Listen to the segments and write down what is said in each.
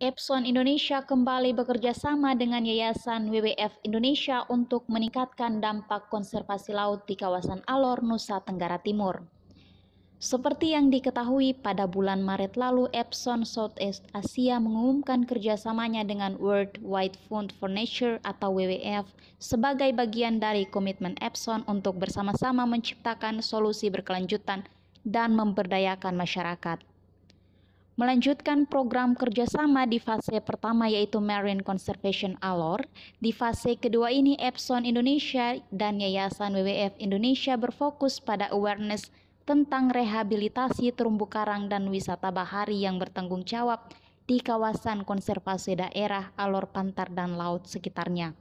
Epson Indonesia kembali bekerja sama dengan Yayasan WWF Indonesia untuk meningkatkan dampak konservasi laut di kawasan Alor, Nusa Tenggara Timur. Seperti yang diketahui, pada bulan Maret lalu Epson Southeast Asia mengumumkan kerjasamanya dengan World Wide Fund for Nature atau WWF sebagai bagian dari komitmen Epson untuk bersama-sama menciptakan solusi berkelanjutan dan memberdayakan masyarakat melanjutkan program kerjasama di fase pertama yaitu Marine Conservation Alor. Di fase kedua ini Epson Indonesia dan Yayasan WWF Indonesia berfokus pada awareness tentang rehabilitasi terumbu karang dan wisata bahari yang bertanggung jawab di kawasan konservasi daerah Alor Pantar dan laut sekitarnya.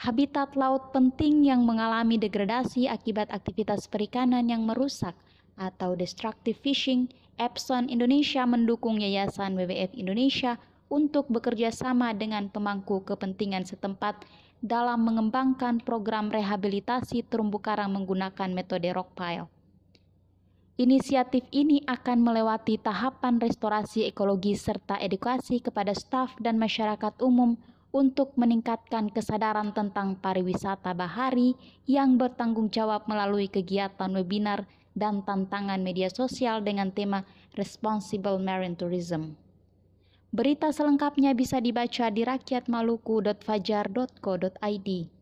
Habitat laut penting yang mengalami degradasi akibat aktivitas perikanan yang merusak atau destructive fishing, Epson Indonesia mendukung Yayasan WWF Indonesia untuk bekerja sama dengan pemangku kepentingan setempat dalam mengembangkan program rehabilitasi terumbu karang menggunakan metode rock pile. Inisiatif ini akan melewati tahapan restorasi ekologi serta edukasi kepada staf dan masyarakat umum untuk meningkatkan kesadaran tentang pariwisata bahari yang bertanggung jawab melalui kegiatan webinar dan tantangan media sosial dengan tema Responsible Marine Tourism. Berita selengkapnya bisa dibaca di rakyatmaluku.fajar.co.id.